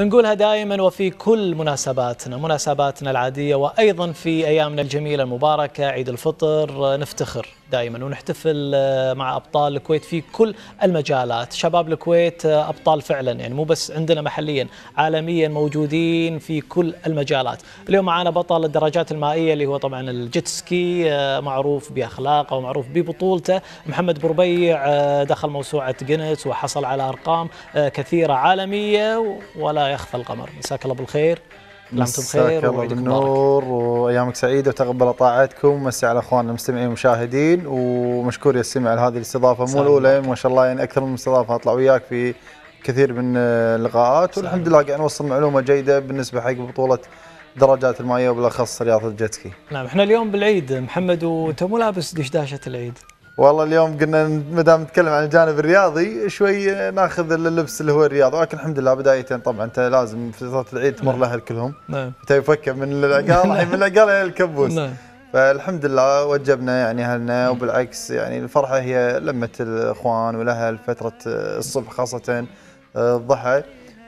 نقولها دائما وفي كل مناسباتنا مناسباتنا العادية وأيضا في أيامنا الجميلة المباركة عيد الفطر نفتخر دائما ونحتفل آه، مع ابطال الكويت في كل المجالات شباب الكويت آه، ابطال فعلا يعني مو بس عندنا محليا عالميا موجودين في كل المجالات اليوم معنا بطل الدراجات المائيه اللي هو طبعا الجيتسكي آه، معروف باخلاقه ومعروف ببطولته محمد بربيع دخل موسوعه جينيس وحصل على ارقام كثيره عالميه ولا يخفى القمر مساك الله بالخير مساكم بخير وعيد وايامك سعيده وتقبل طاعتكم مسي على اخواننا المستمعين والمشاهدين ومشكور يا السمع على هذه الاستضافه مو الاولى ما شاء الله يعني اكثر من استضافه اطلع وياك في كثير من اللقاءات والحمد لله قاعد نوصل معلومه جيده بالنسبه حق بطوله درجات المائيه وبالاخص رياضه الجيتسكي. نعم احنا اليوم بالعيد محمد وانت مو لابس دشداشه العيد. والله اليوم قلنا ما دام نتكلم عن الجانب الرياضي شوي ناخذ اللبس اللي هو الرياضي ولكن الحمد لله بدايه طبعا انت لازم في فتره العيد تمر الاهل كلهم نعم, نعم. يفكر من العقال الحين نعم. من العقال الى الكبوس نعم فالحمد لله وجبنا يعني اهلنا نعم. وبالعكس يعني الفرحه هي لمه الاخوان والاهل فتره الصبح خاصه الضحى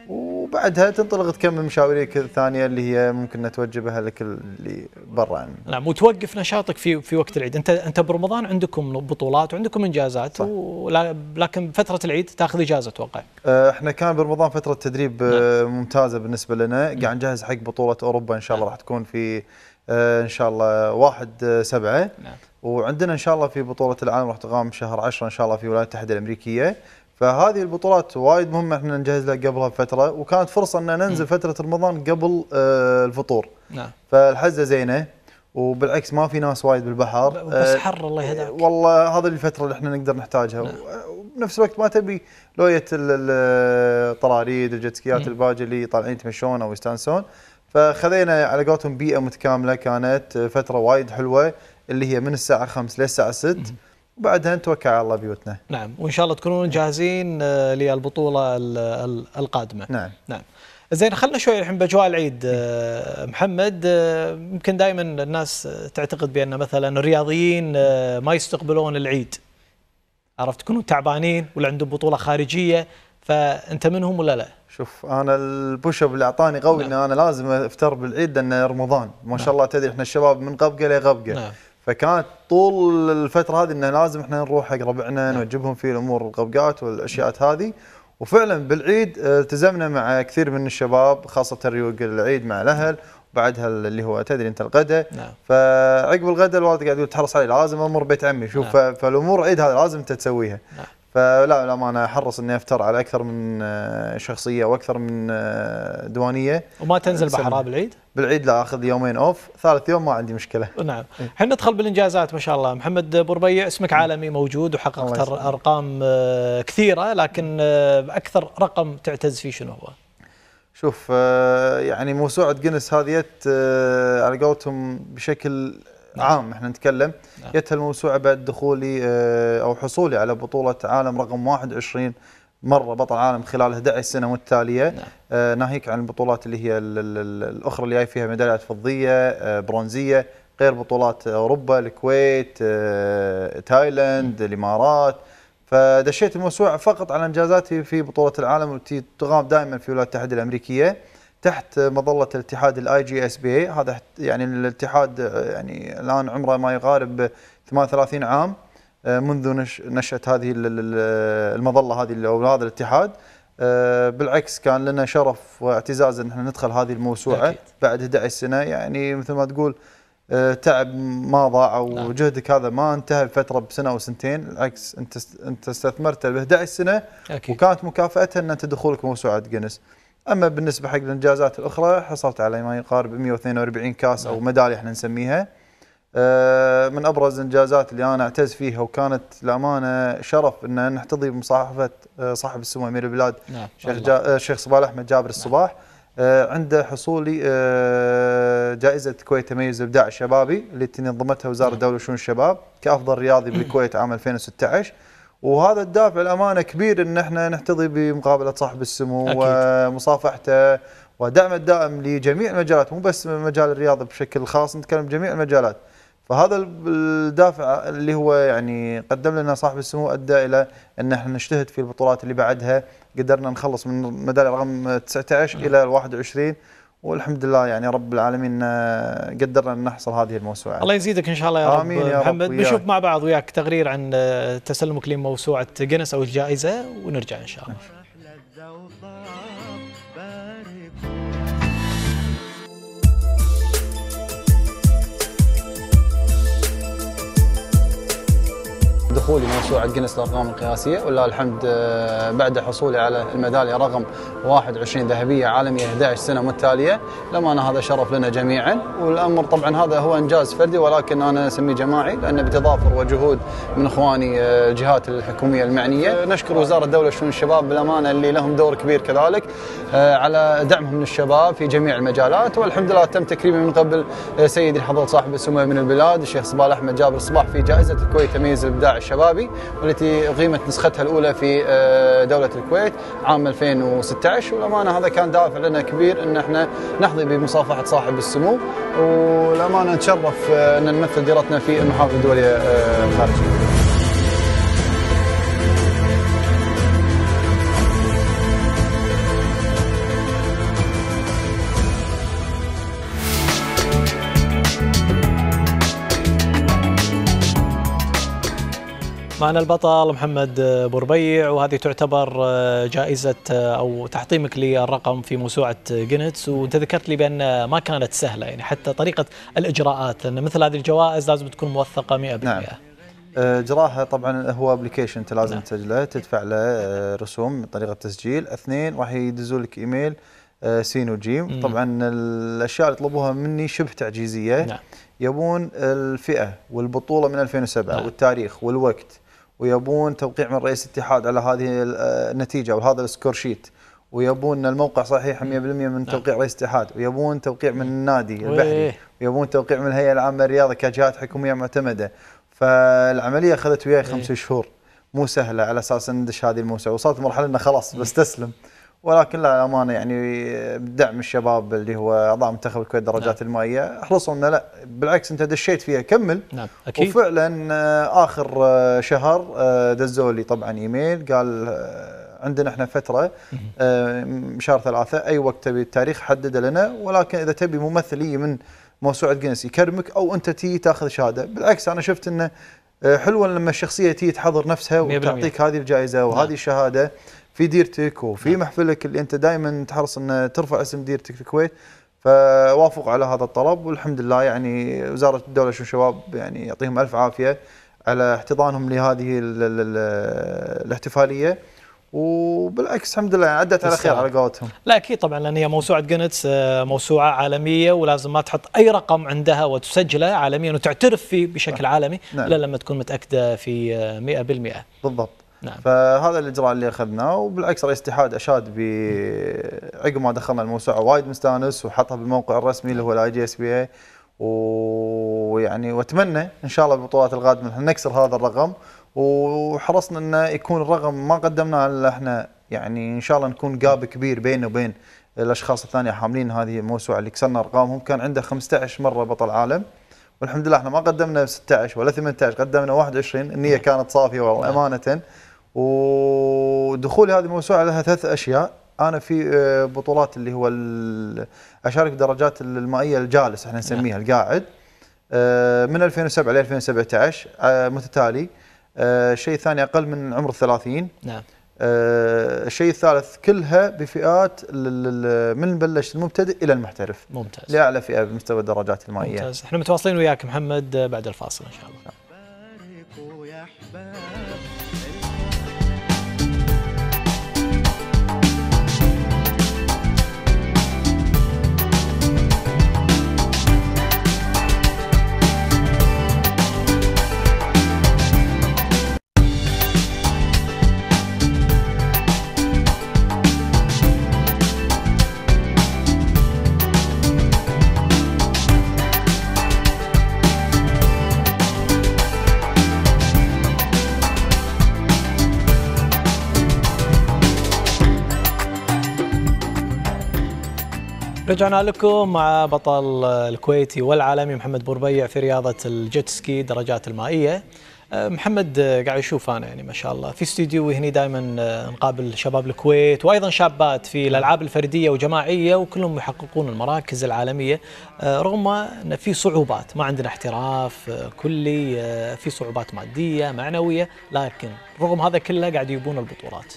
وبعدها تنطلق تكمل مشاويرك الثانيه اللي هي ممكن نتوجبها لك اللي برا يعني. نعم وتوقف نشاطك في في وقت العيد، انت انت برمضان عندكم بطولات وعندكم انجازات صح. لكن فتره العيد تاخذ اجازه اتوقع. آه، احنا كان برمضان فتره تدريب آه، نعم. ممتازه بالنسبه لنا، نعم. قاعد نجهز حق بطوله اوروبا ان شاء الله نعم. راح تكون في آه، ان شاء الله 1 7 نعم. وعندنا ان شاء الله في بطوله العالم راح تقام شهر 10 ان شاء الله في الولايات المتحده الامريكيه فهذه البطولات وايد مهمه احنا نجهز لها قبلها بفتره وكانت فرصه ان ننزل م. فتره رمضان قبل آه الفطور نعم فالحزه زينه وبالعكس ما في ناس وايد بالبحر بس آه، حر الله يهداك آه، والله هذه الفتره اللي احنا نقدر نحتاجها نعم. وبنفس الوقت ما تبي لويه الطراريد الجتسكيات الباجه اللي طالعين يتمشون او يستانسون فخذينا على قولتهم بيئه متكامله كانت فتره وايد حلوه اللي هي من الساعه 5 للساعه 6 وبعدها نتوكل على الله بيوتنا نعم وإن شاء الله تكونون جاهزين آه، للبطولة القادمة نعم نعم زين خلنا شوي الحين باجواء العيد آه، محمد آه، يمكن دائما الناس تعتقد بان مثلا الرياضيين ما يستقبلون العيد عرفت تكونون تعبانين ولا عندهم بطوله خارجيه فانت منهم ولا لا؟ شوف انا البوش اب اللي اعطاني قوي نعم. ان انا لازم افتر بالعيد لان رمضان ما شاء نعم. الله تدري احنا الشباب من غبقه لغبقه نعم. فكانت طول الفتره هذه انه لازم احنا نروح حق ربعنا نعم. نوجبهم في الامور القبقات والاشياء هذه وفعلا بالعيد آه، التزمنا مع كثير من الشباب خاصه ريوق العيد مع الاهل وبعدها اللي هو تدري انت الغداء نعم. فعقب الغداء الوالد قاعد يقول تحرص علي لازم امر بيت عمي شوف نعم. فالامور عيد هذا لازم انت تسويها نعم. فلا للامانه احرص اني افتر على اكثر من آه، شخصيه واكثر من آه، ديوانيه وما تنزل بحرها بالعيد؟ بالعيد لا اخذ يومين اوف، ثالث يوم ما عندي مشكله. نعم، الحين إيه. ندخل بالانجازات ما شاء الله، محمد بربيع اسمك إيه. عالمي موجود وحققت ارقام آه، كثيره لكن اكثر رقم تعتز فيه شنو هو؟ شوف يعني موسوعه جنس هذه على قولتهم بشكل نعم. عام احنا نتكلم نعم. الموسوعه بعد دخولي آه، او حصولي على بطوله عالم رقم 21 مره بطل عالم خلال 11 سنه متتاليه نعم. آه ناهيك عن البطولات اللي هي الاخرى اللي جاي فيها ميداليات فضيه آه برونزيه غير بطولات اوروبا الكويت آه تايلاند نعم. الامارات فدشيت الموسوعه فقط على انجازاتي في بطوله العالم والتي تغام دائما في الولايات المتحده الامريكيه تحت مظله الاتحاد الاي جي اس بي هذا يعني الاتحاد يعني الان عمره ما يقارب 38 عام آه، منذ نشأت هذه المظله هذه او هذا الاتحاد آه، بالعكس كان لنا شرف واعتزاز ان احنا ندخل هذه الموسوعه أكيد. بعد 11 سنه يعني مثل ما تقول آه، تعب ما ضاع نعم. وجهدك هذا ما انتهى بفتره بسنه او سنتين بالعكس انت انت استثمرته ب 11 سنه أكيد. وكانت مكافاتها ان انت دخولك موسوعه جينيس اما بالنسبه حق الانجازات الاخرى حصلت على ما يقارب 142 كاس او ميداليه احنا نسميها آه، من ابرز الانجازات اللي انا اعتز فيها وكانت الامانه شرف ان نحتضي بمصاحبه آه، صاحب السمو امير البلاد نعم. الشيخ جا آه، صباح احمد جابر نعم. الصباح نعم. عنده حصولي جائزة الكويت تميز إبداع الشبابي اللي نظمتها وزارة الدولة نعم. وشؤون الشباب كأفضل رياضي بالكويت عام 2016 وهذا الدافع الامانه كبير ان احنا نحتضي بمقابله صاحب السمو أكيد. ومصافحته ودعم الدائم لجميع المجالات مو بس مجال الرياضه بشكل خاص نتكلم جميع المجالات فهذا الدافع اللي هو يعني قدم لنا صاحب السمو ادى الى ان احنا نجتهد في البطولات اللي بعدها قدرنا نخلص من الميداليه رقم 19 الى 21 والحمد لله يعني رب العالمين آه، قدرنا ان نحصل هذه الموسوعه. الله يزيدك ان شاء الله يا آمين رب يا محمد، رب بنشوف مع بعض وياك تقرير عن آه، تسلمك لموسوعه جنس او الجائزه ونرجع ان شاء الله. دخولي موسوعة جينيس الأرقام القياسية ولله الحمد آه، بعد حصولي على الميدالية رقم 21 ذهبية عالمية 11 سنة متتالية لما أنا هذا شرف لنا جميعا والأمر طبعا هذا هو إنجاز فردي ولكن أنا أسميه جماعي لأنه بتضافر وجهود من إخواني آه، الجهات الحكومية المعنية آه، نشكر وزارة الدولة شؤون الشباب بالأمانة اللي لهم دور كبير كذلك على دعمهم للشباب في جميع المجالات والحمد لله تم تكريمي من قبل سيدي حضرة صاحب السمو من البلاد الشيخ صباح أحمد جابر صباح في جائزة الكويت تميز الإبداع الشبابي والتي أقيمت نسختها الأولى في آه، دولة الكويت عام 2016 والأمانة هذا كان دافع لنا كبير أن احنا نحظي بمصافحة صاحب السمو والأمانة نتشرف آه، أن نمثل ديرتنا في المحافل الدولية الخارجية آه، معنا البطل محمد بربيع وهذه تعتبر آه، جائزة آه، أو تحطيمك للرقم في موسوعة آه، جينتس وأنت ذكرت لي بأن ما كانت سهلة يعني حتى طريقة الإجراءات أن مثل هذه الجوائز لازم تكون موثقة 100% نعم. إجراءها طبعا هو ابلكيشن انت لازم نعم. تسجله تدفع له رسوم طريقه تسجيل اثنين راح يدزوا لك ايميل سين وجيم طبعا الاشياء اللي طلبوها مني شبه تعجيزيه نعم. يبون الفئه والبطوله من 2007 نعم. والتاريخ والوقت ويبون توقيع من رئيس الاتحاد على هذه آه، النتيجه او هذا السكور شيت ويبون الموقع صحيح 100% من نعم. توقيع رئيس الاتحاد ويبون توقيع من النادي البحري ويبون توقيع من الهيئه العامه للرياضه كجهات حكوميه معتمده فالعمليه اخذت وياي خمس شهور مو سهله على اساس ندش هذه الموسم وصلت مرحله انه خلاص بستسلم ولكن لا امانه يعني بدعم الشباب اللي هو اعضاء منتخب الكويت درجات نعم. المائيه احرصوا انه لا بالعكس انت دشيت فيها كمل نعم اكيد وفعلا آه، اخر آه، شهر آه، دزوا لي طبعا ايميل قال عندنا احنا فتره شهر ثلاثه اي وقت تبي التاريخ حدده لنا ولكن اذا تبي ممثل من موسوعه جنس يكرمك او انت تي تاخذ شهاده بالعكس انا شفت انه آه، حلوه لما الشخصيه تيجي تحضر نفسها وتعطيك هذه الجائزه نعم. وهذه الشهاده في ديرتك وفي نعم. محفلك اللي انت دائما تحرص ان ترفع اسم ديرتك في الكويت فوافقوا على هذا الطلب والحمد لله يعني وزاره الدوله شباب يعني يعطيهم الف عافيه على احتضانهم لهذه الاحتفاليه وبالعكس الحمد لله يعني عدت على خير على قولتهم لا اكيد طبعا لان هي موسوعه جينتس آه، موسوعه عالميه ولازم ما تحط اي رقم عندها وتسجله عالميا وتعترف فيه بشكل نعم. عالمي نعم. الا لما تكون متاكده في 100% آه، بالضبط نعم. فهذا الاجراء اللي اخذناه وبالعكس رئيس الاتحاد اشاد ب عقب ما دخلنا الموسوعه وايد مستانس وحطها بالموقع الرسمي اللي هو الاي جي اس بي اي ويعني واتمنى ان شاء الله بالبطولات القادمه نكسر هذا الرقم وحرصنا انه يكون رغم ما قدمناه الا احنا يعني ان شاء الله نكون جاب كبير بيننا وبين الاشخاص الثانيه حاملين هذه الموسوعه اللي كسرنا ارقامهم كان عنده 15 مره بطل عالم والحمد لله احنا ما قدمنا 16 ولا 18 قدمنا 21 النيه نعم. كانت صافيه والله نعم. امانه ودخول هذه الموسوعه لها ثلاث اشياء انا في آه، بطولات اللي هو اشارك درجات المائيه الجالس احنا نسميها نعم. القاعد آه، من 2007 ل 2017 متتالي آه، شيء ثاني اقل من عمر الثلاثين نعم الشيء آه الثالث كلها بفئات من بلش المبتدئ الى المحترف ممتاز لاعلى فئه بمستوى الدرجات المائيه ممتاز احنا متواصلين وياك محمد بعد الفاصل ان شاء الله نعم. رجعنا لكم مع بطل الكويتي والعالمي محمد بوربيع في رياضة الجيتسكي درجات المائية أه، محمد أه، قاعد اشوف انا يعني ما شاء الله في استوديو هني دائما أه، نقابل شباب الكويت وايضا شابات في الالعاب الفرديه وجماعيه وكلهم يحققون المراكز العالميه رغم ان في صعوبات ما عندنا احتراف كلي في صعوبات ماديه معنويه لكن رغم هذا كله قاعد يبون البطولات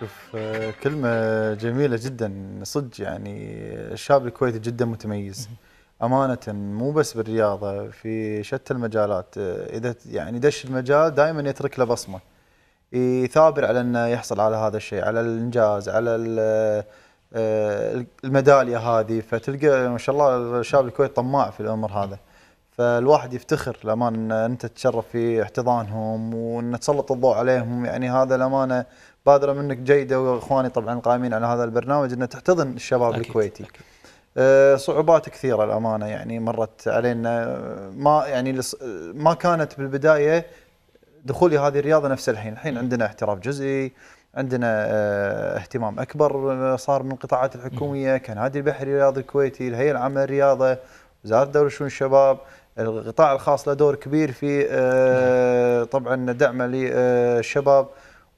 شوف آه، كلمة جميلة جدا صدق يعني الشاب الكويتي جدا متميز أمانة مو بس بالرياضة في شتى المجالات آه، إذا يعني دش المجال دائما يترك له بصمة يثابر على أنه يحصل على هذا الشيء على الإنجاز على آه، الميدالية هذه فتلقى ما شاء الله الشاب الكويتي طماع في الأمر هذا فالواحد يفتخر الأمان أن أنت تتشرف في احتضانهم وأن تسلط الضوء عليهم يعني هذا الأمانة بادره منك جيده واخواني طبعا قائمين على هذا البرنامج ان تحتضن الشباب أكيد الكويتي أكيد. آه، صعوبات كثيره الامانه يعني مرت علينا آه، ما يعني آه، ما كانت بالبدايه دخولي هذه الرياضه نفس الحين، الحين عندنا احتراف جزئي، عندنا اهتمام اكبر صار من القطاعات الحكوميه كنادي البحري الرياضي الكويتي، الهيئه العامه للرياضه، وزاره الدوله وشؤون الشباب، القطاع الخاص له دور كبير في طبعا دعمه للشباب.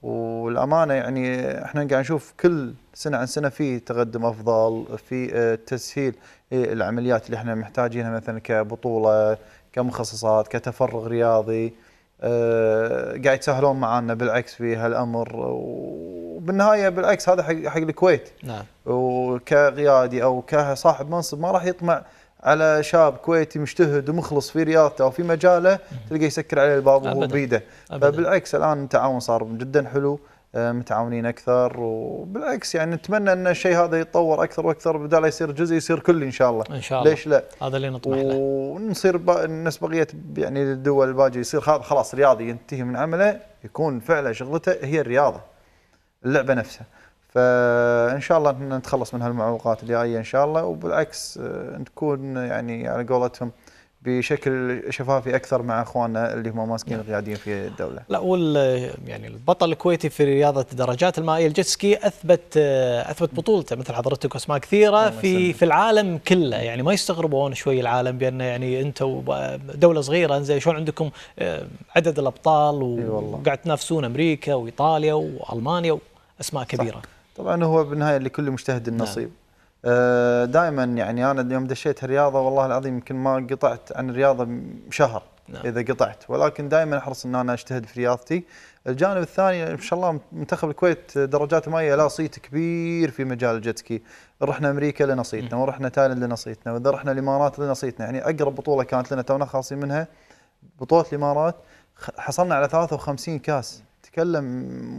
والامانه يعني احنا قاعد نشوف كل سنه عن سنه في تقدم افضل في آه، تسهيل إيه، العمليات اللي احنا محتاجينها مثلا كبطوله كمخصصات كتفرغ رياضي آه، قاعد يتساهلون معانا بالعكس في هالامر وبالنهايه بالعكس هذا حق حق الكويت نعم وكقيادي او كصاحب منصب ما راح يطمع على شاب كويتي مجتهد ومخلص في رياضته او في مجاله تلقى يسكر عليه الباب وهو بيده فبالعكس الان التعاون صار جدا حلو آه، متعاونين اكثر وبالعكس يعني نتمنى ان الشيء هذا يتطور اكثر واكثر بدال يصير جزء يصير كلي ان شاء الله ان شاء الله ليش لا هذا اللي نطمح له ونصير الناس بقيه يعني الدول الباجيه يصير هذا خلاص رياضي ينتهي من عمله يكون فعلا شغلته هي الرياضه اللعبه نفسها فان شاء الله نتخلص من هالمعوقات الجايه ان شاء الله وبالعكس آه، نكون يعني على قولتهم بشكل شفافي اكثر مع اخواننا اللي هم ماسكين نعم. القياديين في الدوله. لا وال يعني البطل الكويتي في رياضه الدراجات المائيه الجيتسكي اثبت آه، اثبت بطولته مثل حضرتك واسماء كثيره في في العالم كله يعني ما يستغربون شوي العالم بان يعني انتم دوله صغيره زين شلون عندكم آه، عدد الابطال وقاعد تنافسون امريكا وايطاليا والمانيا واسماء كبيره. صح. طبعا هو بالنهايه لكل مجتهد نصيب نعم. آه، دائما يعني انا يوم دشيت الرياضه والله العظيم يمكن ما قطعت عن الرياضه شهر نعم. اذا قطعت ولكن دائما احرص ان انا اجتهد في رياضتي الجانب الثاني ان شاء الله منتخب الكويت درجات المائيه لا صيت كبير في مجال الجتسكي رحنا امريكا لنصيتنا ورحنا تايلاند لنصيتنا واذا رحنا الامارات لنصيتنا يعني اقرب بطوله كانت لنا تونا خالصين منها بطوله الامارات حصلنا على 53 كاس تتكلم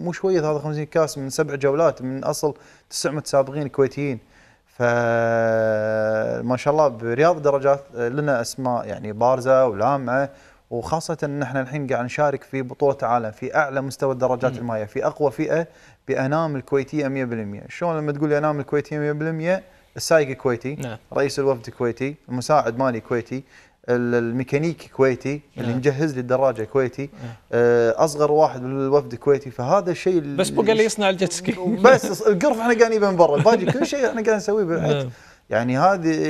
مو شويه 53 كاس من سبع جولات من اصل تسع متسابقين كويتيين فما شاء الله برياض درجات لنا اسماء يعني بارزه ولامعه وخاصة ان احنا الحين قاعد نشارك في بطولة عالم في اعلى مستوى الدرجات المائية في اقوى فئة بانام الكويتية 100% شلون لما تقول لي انام الكويتية 100% السايق كويتي نعم. رئيس الوفد كويتي المساعد مالي كويتي الميكانيكي كويتي اللي نعم. مجهز لي الدراجه كويتي نعم. آه، اصغر واحد من الوفد كويتي فهذا الشيء بس بقى اللي يصنع الجت سكي بس القرف احنا قاعدين نجيبه من برا الباقي كل شيء احنا قاعدين نسويه بالحج نعم. يعني هذه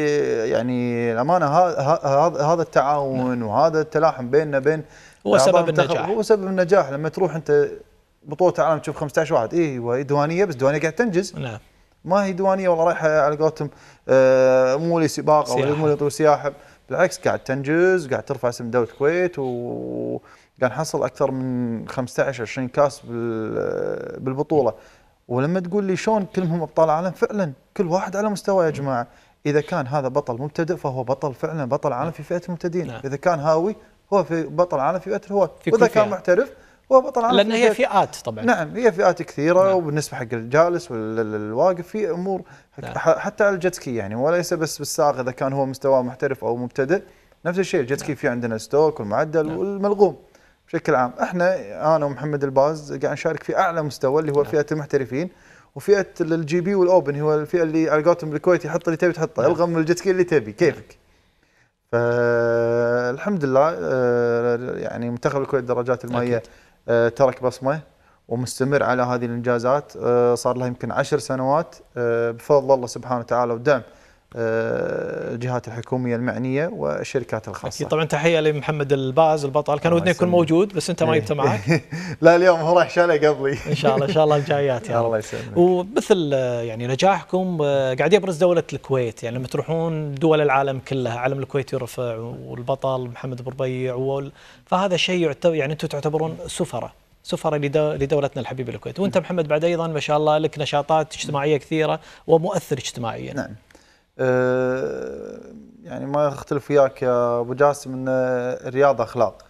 يعني الامانه هذا التعاون وهذا التلاحم بيننا بين هو سبب النجاح هو سبب النجاح لما تروح انت بطوله عالم تشوف 15 واحد اي ديوانيه بس ديوانيه قاعد تنجز نعم ما هي ديوانيه والله رايحه على قولتهم آه، مو لسباق سباق او مو لسياحه سياحه بالعكس قاعد تنجز قاعد ترفع اسم دوله الكويت وقاعد نحصل اكثر من 15 20 كاس بالبطوله ولما تقول لي شلون كلهم ابطال عالم فعلا كل واحد على مستوى يا جماعه اذا كان هذا بطل مبتدئ فهو بطل فعلا بطل عالم في فئه المبتدئين نعم. اذا كان هاوي هو في بطل عالم في فئه الهواة واذا كان محترف وطبعا لان هي فئات طبعا نعم هي فئات كثيره نعم. وبالنسبه حق الجالس والواقف في امور نعم. حتى الجتسكي يعني وليس بس بالسائق اذا كان هو مستواه محترف او مبتدئ نفس الشيء الجتسكي نعم. في عندنا ستوك والمعدل نعم. والملغوم بشكل عام احنا انا ومحمد الباز قاعد نشارك في اعلى مستوى اللي هو نعم. فئه المحترفين وفئه الجي بي والاوبن هو الفئه اللي على قولتهم الكويتي حط اللي تبي تحطه نعم. الغم الجتسكي اللي تبي نعم. كيفك فالحمد لله آه، يعني منتخب الكويت الدراجات المائيه أكيد. آه، ترك بصمه ومستمر على هذه الانجازات آه، صار له يمكن عشر سنوات آه، بفضل الله سبحانه وتعالى ودعم الجهات آه، الحكوميه المعنيه والشركات الخاصه. اكيد طبعا تحيه لمحمد الباز البطل كان ودنا يكون موجود بس انت ما إيه. جبته معك. لا اليوم هو راح شاله قبلي. ان شاء الله ان شاء الله الجايات يعني. الله يسلمك. ومثل آه، يعني نجاحكم آه، قاعد يبرز دوله الكويت يعني لما تروحون دول العالم كلها علم الكويت يرفع والبطل محمد بربيع فهذا شيء يعني انتم تعتبرون سفره. سفراء لدولتنا الحبيبه الكويت وانت محمد بعد ايضا ما شاء الله لك نشاطات اجتماعيه كثيره ومؤثر اجتماعيا نعم آه، يعني ما اختلف وياك يا ابو جاسم ان الرياضه اخلاق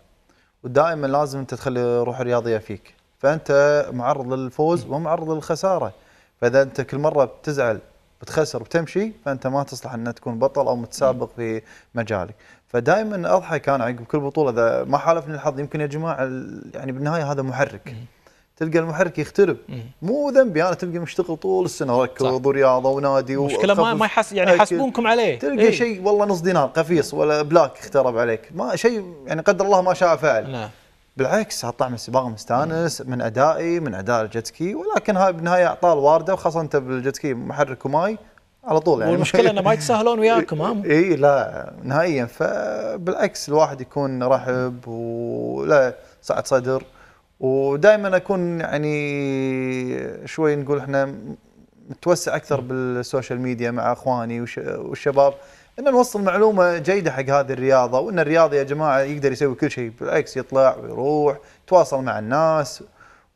ودائما لازم انت تخلي روح رياضيه فيك فانت معرض للفوز ومعرض للخساره فاذا انت كل مره بتزعل بتخسر وتمشي فانت ما تصلح ان تكون بطل او متسابق في مجالك فدائما اضحك انا عقب كل بطوله اذا ما حالفني الحظ يمكن يا جماعه يعني بالنهايه هذا محرك تلقى المحرك يخترب مو ذنبي انا تلقى مشتغل طول السنه ركض ورياضه ونادي مشكلة ما ما يحس يعني يحاسبونكم عليه تلقى ايه؟ شيء والله نص دينار قفيص ولا بلاك اخترب عليك ما شيء يعني قدر الله ما شاء فعل نعم بالعكس هطلع من السباق مستانس من ادائي من اداء الجتكي ولكن هاي بالنهايه اعطال وارده وخاصه انت بالجتكي محرك وماي على طول يعني والمشكله انه ما يتساهلون وياكم ها اي لا نهائيا فبالعكس الواحد يكون رحب ولا سعه صدر ودائما اكون يعني شوي نقول احنا متوسع اكثر بالسوشيال ميديا مع اخواني والشباب ان نوصل معلومه جيده حق هذه الرياضه وان الرياضي يا جماعه يقدر يسوي كل شيء بالعكس يطلع ويروح يتواصل مع الناس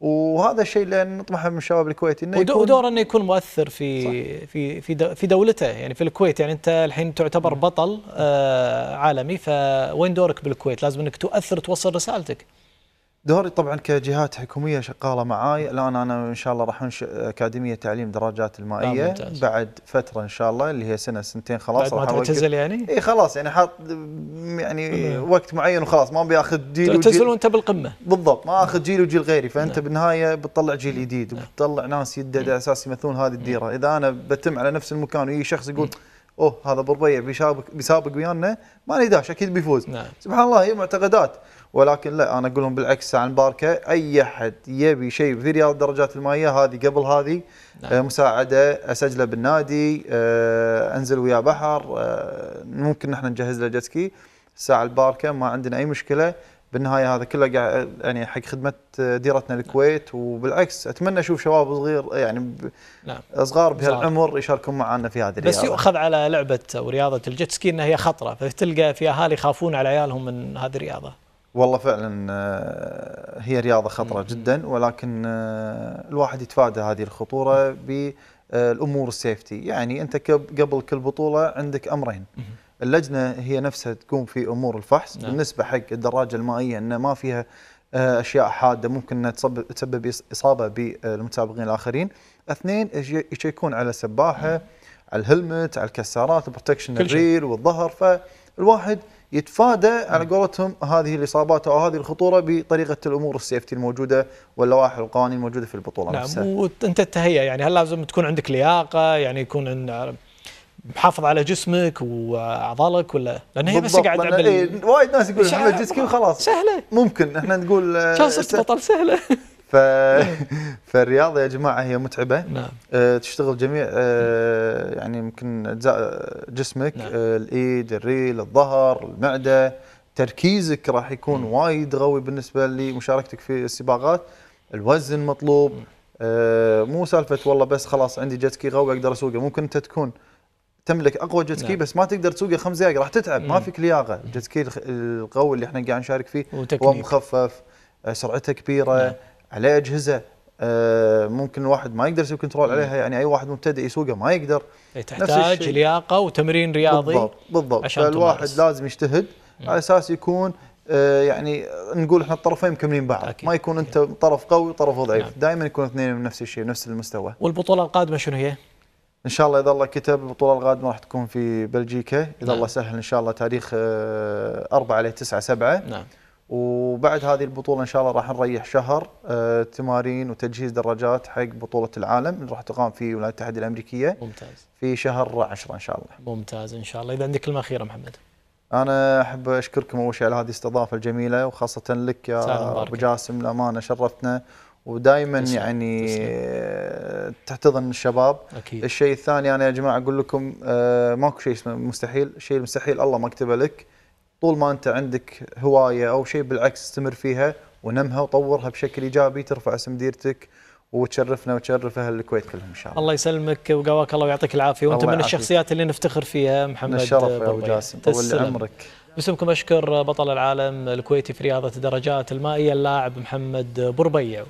وهذا الشيء اللي نطمح من الشباب الكويتي انه يكون ودوره انه يكون مؤثر في في في في دولته يعني في الكويت يعني انت الحين تعتبر بطل آه، عالمي فوين دورك بالكويت؟ لازم انك تؤثر توصل رسالتك. دوري طبعا كجهات حكوميه شغاله معاي الان انا ان شاء الله راح انشئ اكاديميه تعليم دراجات المائيه بعد فتره ان شاء الله اللي هي سنه سنتين خلاص بعد ما تعتزل يعني؟ اي خلاص يعني حاط يعني مم. وقت معين وخلاص ما بياخذ جيل تعتزل وانت بالقمه بالضبط ما اخذ جيل وجيل غيري فانت مم. نعم. بالنهايه بتطلع جيل جديد نعم. وبتطلع ناس يدد على نعم. اساس يمثلون هذه الديره اذا انا بتم على نفس المكان ويجي شخص يقول مم. اوه هذا ابو ربيع بيسابق بيسابق ويانا ما لي داش اكيد بيفوز نعم. سبحان الله هي معتقدات ولكن لا انا اقول لهم بالعكس عن باركه اي احد يبي شيء في رياض الدرجات المائيه هذه قبل هذه نعم. آه، مساعده اسجله بالنادي آه، انزل ويا بحر آه، ممكن نحن نجهز له جيتسكي الساعه الباركه ما عندنا اي مشكله بالنهايه هذا كله قاعد يعني حق خدمه ديرتنا الكويت وبالعكس اتمنى اشوف شباب صغير يعني ب... نعم. صغار بهالعمر يشاركون معنا في هذه الرياضه بس يؤخذ على لعبه ورياضه الجيت سكي انها هي خطره فتلقى في اهالي يخافون على عيالهم من هذه الرياضه والله فعلا آه، هي رياضه خطره مم. جدا ولكن آه، الواحد يتفادى هذه الخطوره بالامور آه، السيفتي يعني انت قبل كل بطوله عندك امرين مم. اللجنه هي نفسها تقوم في امور الفحص نعم. بالنسبه حق الدراجه المائيه انه ما فيها آه، اشياء حاده ممكن انها تسبب اصابه بالمتسابقين الاخرين اثنين يشيكون على السباحه نعم. على الهلمت على الكسارات البروتكشن الريل والظهر فالواحد يتفادى على نعم. قولتهم هذه الاصابات او هذه الخطوره بطريقه الامور السيفتي الموجوده واللوائح والقوانين الموجوده في البطوله نعم نفسها. نعم وانت تهيأ يعني هل لازم تكون عندك لياقه يعني يكون محافظ على جسمك وعضلك ولا لان هي بس قاعد تعمل إيه وايد ناس يقول حمل جيسكي وخلاص سهله ممكن احنا نقول آه، صرت بطل سهله ف... فالرياضه يا جماعه هي متعبه نعم. أه تشتغل جميع أه يعني يمكن اجزاء آه، جسمك نعم. أه الايد الريل الظهر المعده تركيزك راح يكون مم. وايد قوي بالنسبه لمشاركتك في السباقات الوزن مطلوب أه مو سالفه والله بس خلاص عندي جيت سكي قوي اقدر اسوقه ممكن انت تكون تملك اقوى جيت سكي نعم. بس ما تقدر تسوقه خمس دقائق راح تتعب مم. ما فيك لياقه الجيت سكي القوي اللي احنا قاعد نشارك فيه وتكنيك. هو مخفف آه، سرعته كبيره نعم. عليه اجهزه آه، ممكن الواحد ما يقدر يسوي كنترول عليها يعني اي واحد مبتدئ يسوقه ما يقدر إيه، تحتاج لياقه وتمرين رياضي بالضبط بالضبط فالواحد لازم يجتهد على اساس يكون آه، يعني نقول احنا الطرفين مكملين بعض أكيد. ما يكون انت طرف قوي وطرف ضعيف نعم. دائما يكون اثنين من نفس الشيء نفس المستوى والبطوله القادمه شنو هي ان شاء الله اذا الله كتب البطوله القادمه راح تكون في بلجيكا اذا نعم. الله سهل ان شاء الله تاريخ 4 عليه 9 7 نعم وبعد هذه البطوله ان شاء الله راح نريح شهر آه، تمارين وتجهيز دراجات حق بطوله العالم اللي راح تقام في الولايات المتحده الامريكيه ممتاز في شهر 10 ان شاء الله ممتاز ان شاء الله اذا عندك كلمه اخيره محمد انا احب اشكركم اول شيء على هذه الاستضافه الجميله وخاصه لك يا ابو جاسم الامانه شرفتنا ودائما يعني تحتضن الشباب أكيد. الشيء الثاني انا يا جماعه اقول لكم آه، ماكو شيء اسمه مستحيل الشيء المستحيل الله ما كتبه لك طول ما انت عندك هوايه او شيء بالعكس استمر فيها ونمها وطورها بشكل ايجابي ترفع اسم ديرتك وتشرفنا وتشرف اهل الكويت كلهم ان شاء الله. الله يسلمك وقواك الله ويعطيك العافيه وانت من الشخصيات اللي نفتخر فيها محمد الشرف يا ابو جاسم طول عمرك. باسمكم اشكر بطل العالم الكويتي في رياضه الدرجات المائيه اللاعب محمد بربيع.